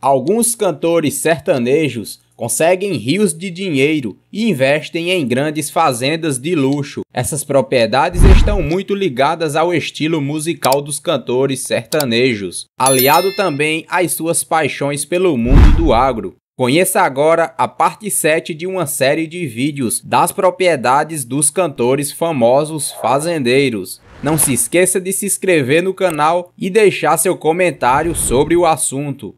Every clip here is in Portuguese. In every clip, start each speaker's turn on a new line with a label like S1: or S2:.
S1: Alguns cantores sertanejos conseguem rios de dinheiro e investem em grandes fazendas de luxo. Essas propriedades estão muito ligadas ao estilo musical dos cantores sertanejos, aliado também às suas paixões pelo mundo do agro. Conheça agora a parte 7 de uma série de vídeos das propriedades dos cantores famosos fazendeiros. Não se esqueça de se inscrever no canal e deixar seu comentário sobre o assunto.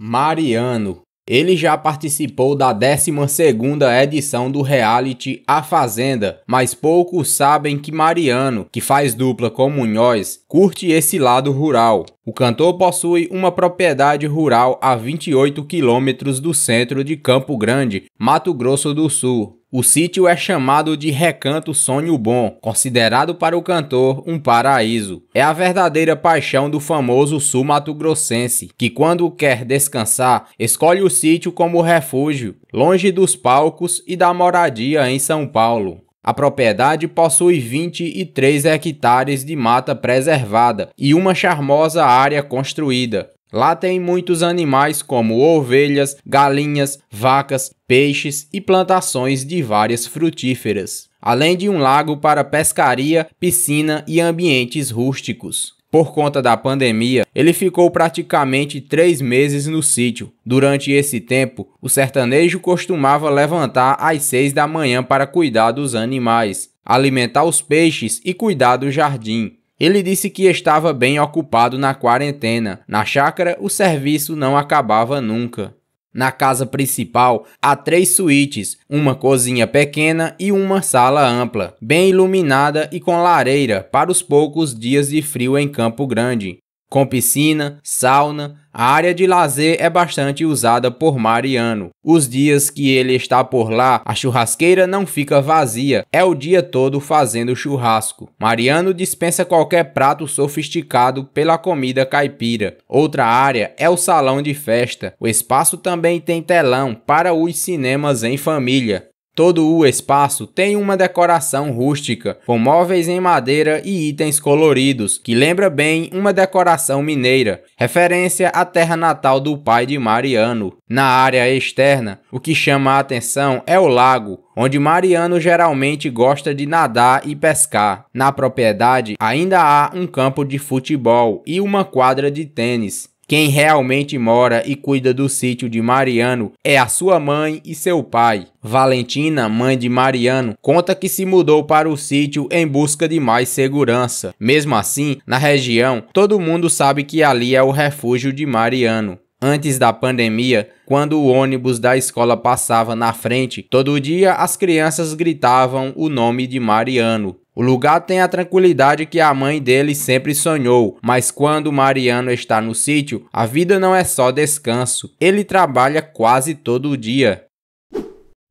S1: Mariano. Ele já participou da 12ª edição do reality A Fazenda, mas poucos sabem que Mariano, que faz dupla com Munhoz, curte esse lado rural. O cantor possui uma propriedade rural a 28 quilômetros do centro de Campo Grande, Mato Grosso do Sul, o sítio é chamado de Recanto Sonho Bom, considerado para o cantor um paraíso. É a verdadeira paixão do famoso sul-mato-grossense, que quando quer descansar, escolhe o sítio como refúgio, longe dos palcos e da moradia em São Paulo. A propriedade possui 23 hectares de mata preservada e uma charmosa área construída. Lá tem muitos animais como ovelhas, galinhas, vacas, peixes e plantações de várias frutíferas, além de um lago para pescaria, piscina e ambientes rústicos. Por conta da pandemia, ele ficou praticamente três meses no sítio. Durante esse tempo, o sertanejo costumava levantar às seis da manhã para cuidar dos animais, alimentar os peixes e cuidar do jardim. Ele disse que estava bem ocupado na quarentena. Na chácara, o serviço não acabava nunca. Na casa principal há três suítes, uma cozinha pequena e uma sala ampla, bem iluminada e com lareira para os poucos dias de frio em Campo Grande. Com piscina, sauna, a área de lazer é bastante usada por Mariano. Os dias que ele está por lá, a churrasqueira não fica vazia, é o dia todo fazendo churrasco. Mariano dispensa qualquer prato sofisticado pela comida caipira. Outra área é o salão de festa. O espaço também tem telão para os cinemas em família. Todo o espaço tem uma decoração rústica, com móveis em madeira e itens coloridos, que lembra bem uma decoração mineira, referência à terra natal do pai de Mariano. Na área externa, o que chama a atenção é o lago, onde Mariano geralmente gosta de nadar e pescar. Na propriedade ainda há um campo de futebol e uma quadra de tênis. Quem realmente mora e cuida do sítio de Mariano é a sua mãe e seu pai. Valentina, mãe de Mariano, conta que se mudou para o sítio em busca de mais segurança. Mesmo assim, na região, todo mundo sabe que ali é o refúgio de Mariano. Antes da pandemia, quando o ônibus da escola passava na frente, todo dia as crianças gritavam o nome de Mariano. O lugar tem a tranquilidade que a mãe dele sempre sonhou, mas quando Mariano está no sítio, a vida não é só descanso. Ele trabalha quase todo dia.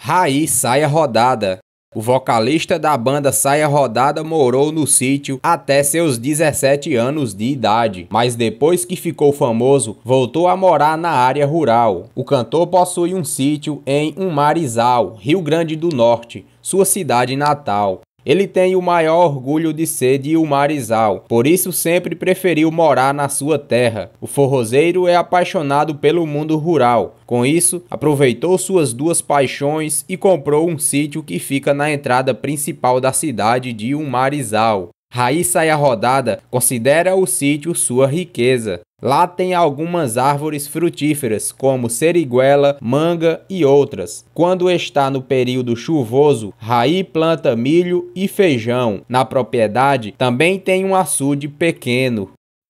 S1: Raí Saia Rodada o vocalista da banda Saia Rodada morou no sítio até seus 17 anos de idade, mas depois que ficou famoso, voltou a morar na área rural. O cantor possui um sítio em Umarizal, Rio Grande do Norte, sua cidade natal. Ele tem o maior orgulho de ser de Umarizal, por isso sempre preferiu morar na sua terra. O forrozeiro é apaixonado pelo mundo rural. Com isso, aproveitou suas duas paixões e comprou um sítio que fica na entrada principal da cidade de Umarizal. Raí sai a rodada, considera o sítio sua riqueza. Lá tem algumas árvores frutíferas, como seriguela, manga e outras. Quando está no período chuvoso, Raí planta milho e feijão. Na propriedade também tem um açude pequeno.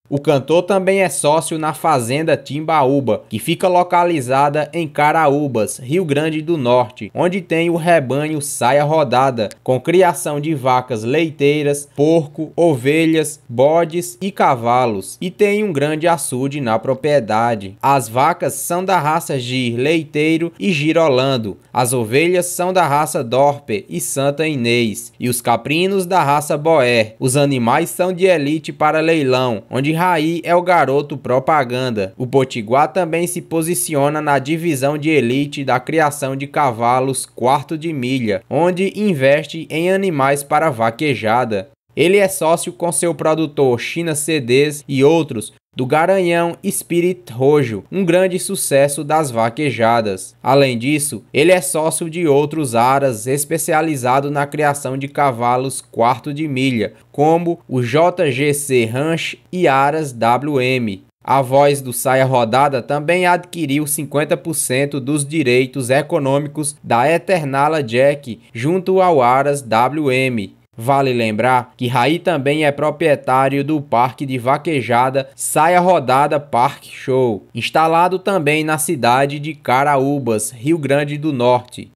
S1: O cantor também é sócio na Fazenda Timbaúba, que fica localizada em Caraúbas, Rio Grande do Norte, onde tem o rebanho Saia Rodada, com criação de vacas leiteiras, porco, ovelhas, bodes e cavalos, e tem um grande açude na propriedade. As vacas são da raça Gir Leiteiro e Girolando, as ovelhas são da raça Dorpe e Santa Inês, e os caprinos da raça Boer. Os animais são de elite para leilão, onde Raí é o garoto propaganda. O Potiguar também se posiciona na divisão de elite da criação de cavalos quarto de milha, onde investe em animais para vaquejada. Ele é sócio com seu produtor China CDs e outros do Garanhão Spirit Rojo, um grande sucesso das vaquejadas. Além disso, ele é sócio de outros aras especializado na criação de cavalos quarto de milha, como o JGC Ranch e aras WM. A voz do Saia Rodada também adquiriu 50% dos direitos econômicos da Eternala Jack junto ao Aras WM, Vale lembrar que Raí também é proprietário do parque de vaquejada Saia Rodada Park Show, instalado também na cidade de Caraúbas, Rio Grande do Norte.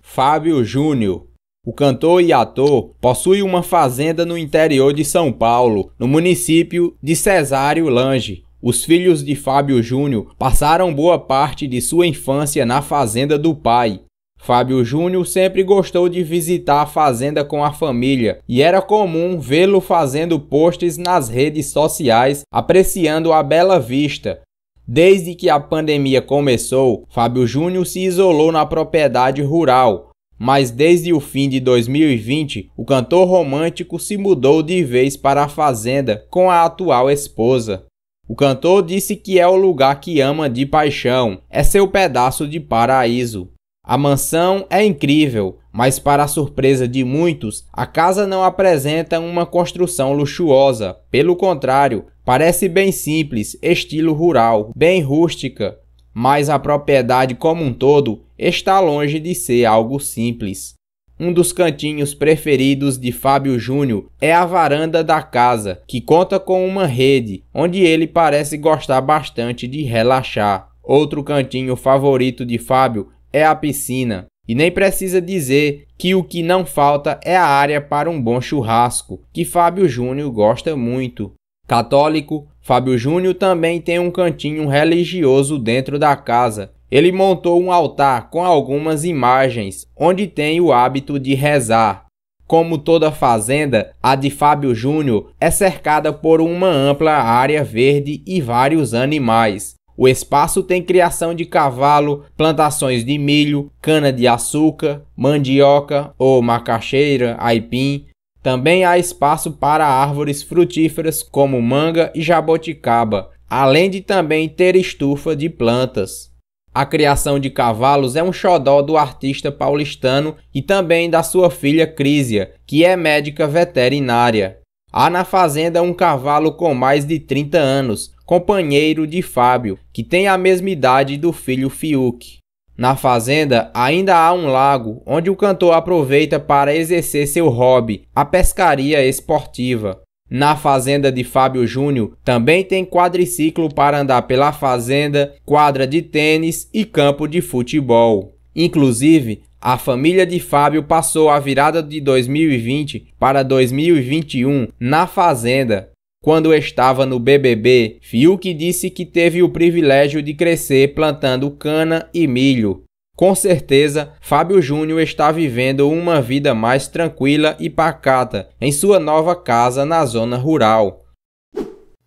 S1: Fábio Júnior o cantor e ator possui uma fazenda no interior de São Paulo, no município de Cesário Lange, os filhos de Fábio Júnior passaram boa parte de sua infância na fazenda do pai. Fábio Júnior sempre gostou de visitar a fazenda com a família e era comum vê-lo fazendo posts nas redes sociais apreciando a bela vista. Desde que a pandemia começou, Fábio Júnior se isolou na propriedade rural, mas desde o fim de 2020, o cantor romântico se mudou de vez para a fazenda com a atual esposa. O cantor disse que é o lugar que ama de paixão, é seu pedaço de paraíso. A mansão é incrível, mas para a surpresa de muitos, a casa não apresenta uma construção luxuosa. Pelo contrário, parece bem simples, estilo rural, bem rústica. Mas a propriedade como um todo está longe de ser algo simples. Um dos cantinhos preferidos de Fábio Júnior é a varanda da casa, que conta com uma rede, onde ele parece gostar bastante de relaxar. Outro cantinho favorito de Fábio é a piscina. E nem precisa dizer que o que não falta é a área para um bom churrasco, que Fábio Júnior gosta muito. Católico, Fábio Júnior também tem um cantinho religioso dentro da casa. Ele montou um altar com algumas imagens, onde tem o hábito de rezar. Como toda fazenda, a de Fábio Júnior é cercada por uma ampla área verde e vários animais. O espaço tem criação de cavalo, plantações de milho, cana-de-açúcar, mandioca ou macaxeira, aipim. Também há espaço para árvores frutíferas como manga e jaboticaba, além de também ter estufa de plantas. A criação de cavalos é um xodó do artista paulistano e também da sua filha Crisia, que é médica veterinária. Há na fazenda um cavalo com mais de 30 anos, companheiro de Fábio, que tem a mesma idade do filho Fiuk. Na fazenda ainda há um lago onde o cantor aproveita para exercer seu hobby, a pescaria esportiva. Na fazenda de Fábio Júnior também tem quadriciclo para andar pela fazenda, quadra de tênis e campo de futebol. Inclusive, a família de Fábio passou a virada de 2020 para 2021 na fazenda, quando estava no BBB, Fiuk disse que teve o privilégio de crescer plantando cana e milho. Com certeza, Fábio Júnior está vivendo uma vida mais tranquila e pacata em sua nova casa na zona rural.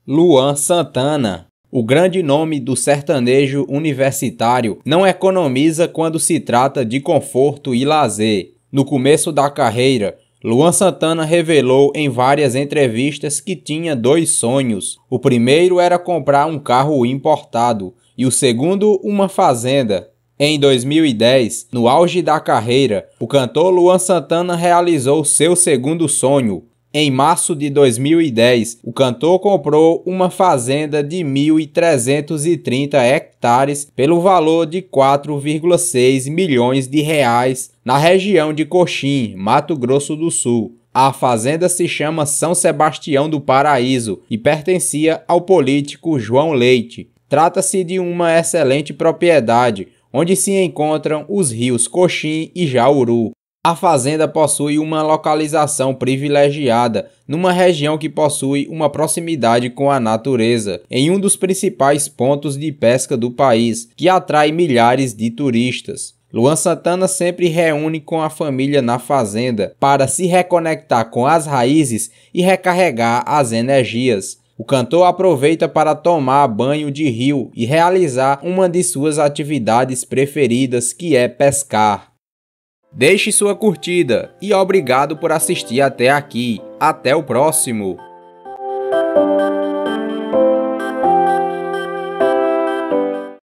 S1: Luan Santana o grande nome do sertanejo universitário não economiza quando se trata de conforto e lazer. No começo da carreira, Luan Santana revelou em várias entrevistas que tinha dois sonhos. O primeiro era comprar um carro importado e o segundo, uma fazenda. Em 2010, no auge da carreira, o cantor Luan Santana realizou seu segundo sonho, em março de 2010, o cantor comprou uma fazenda de 1.330 hectares pelo valor de 4,6 milhões de reais na região de Coxim, Mato Grosso do Sul. A fazenda se chama São Sebastião do Paraíso e pertencia ao político João Leite. Trata-se de uma excelente propriedade, onde se encontram os rios Coxim e Jauru. A fazenda possui uma localização privilegiada, numa região que possui uma proximidade com a natureza, em um dos principais pontos de pesca do país, que atrai milhares de turistas. Luan Santana sempre reúne com a família na fazenda para se reconectar com as raízes e recarregar as energias. O cantor aproveita para tomar banho de rio e realizar uma de suas atividades preferidas, que é pescar. Deixe sua curtida e obrigado por assistir até aqui. Até o próximo!